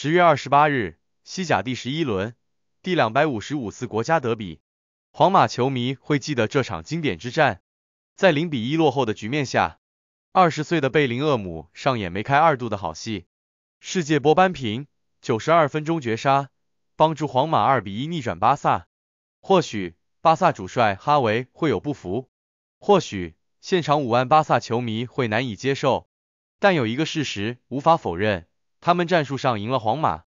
十月二十八日，西甲第十一轮，第两百五十五次国家德比，皇马球迷会记得这场经典之战。在零比一落后的局面下，二十岁的贝林厄姆上演梅开二度的好戏，世界波扳平，九十二分钟绝杀，帮助皇马二比一逆转巴萨。或许巴萨主帅哈维会有不服，或许现场五万巴萨球迷会难以接受，但有一个事实无法否认。他们战术上赢了皇马，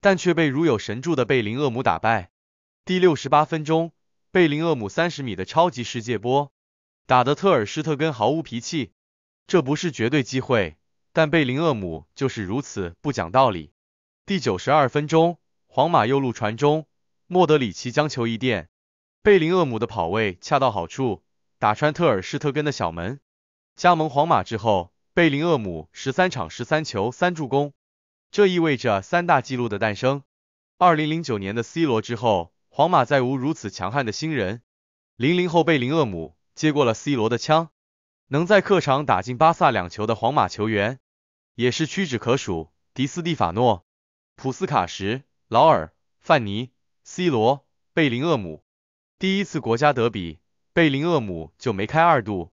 但却被如有神助的贝林厄姆打败。第六十八分钟，贝林厄姆三十米的超级世界波，打得特尔施特根毫无脾气。这不是绝对机会，但贝林厄姆就是如此不讲道理。第九十二分钟，皇马右路传中，莫德里奇将球一垫，贝林厄姆的跑位恰到好处，打穿特尔施特根的小门。加盟皇马之后，贝林厄姆十三场十三球三助攻。这意味着三大纪录的诞生。二零零九年的 C 罗之后，皇马再无如此强悍的新人。零零后贝林厄姆接过了 C 罗的枪，能在客场打进巴萨两球的皇马球员也是屈指可数。迪斯蒂法诺、普斯卡什、劳尔、范尼、C 罗、贝林厄姆。第一次国家德比，贝林厄姆就没开二度，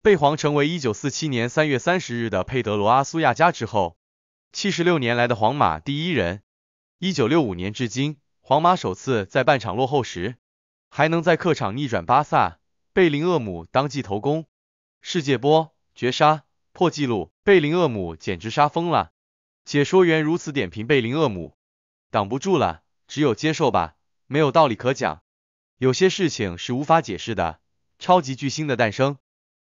被皇成为一九四七年三月三十日的佩德罗阿苏亚加之后。七十六年来的皇马第一人，一九六五年至今，皇马首次在半场落后时还能在客场逆转巴萨，贝林厄姆当季头功，世界波绝杀破纪录，贝林厄姆简直杀疯了。解说员如此点评贝林厄姆：挡不住了，只有接受吧，没有道理可讲，有些事情是无法解释的。超级巨星的诞生，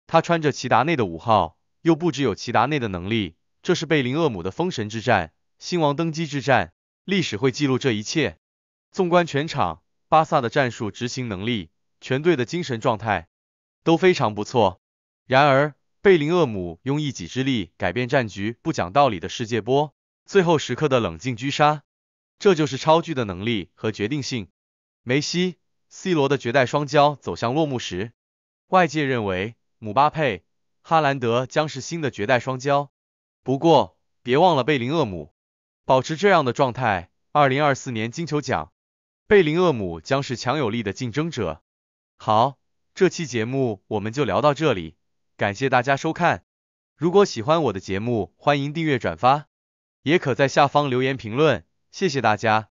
他穿着齐达内的五号，又不只有齐达内的能力。这是贝林厄姆的封神之战，新王登基之战，历史会记录这一切。纵观全场，巴萨的战术执行能力，全队的精神状态都非常不错。然而，贝林厄姆用一己之力改变战局，不讲道理的世界波，最后时刻的冷静狙杀，这就是超巨的能力和决定性。梅西、C 罗的绝代双骄走向落幕时，外界认为姆巴佩、哈兰德将是新的绝代双骄。不过，别忘了贝林厄姆，保持这样的状态，二零二四年金球奖，贝林厄姆将是强有力的竞争者。好，这期节目我们就聊到这里，感谢大家收看。如果喜欢我的节目，欢迎订阅转发，也可在下方留言评论，谢谢大家。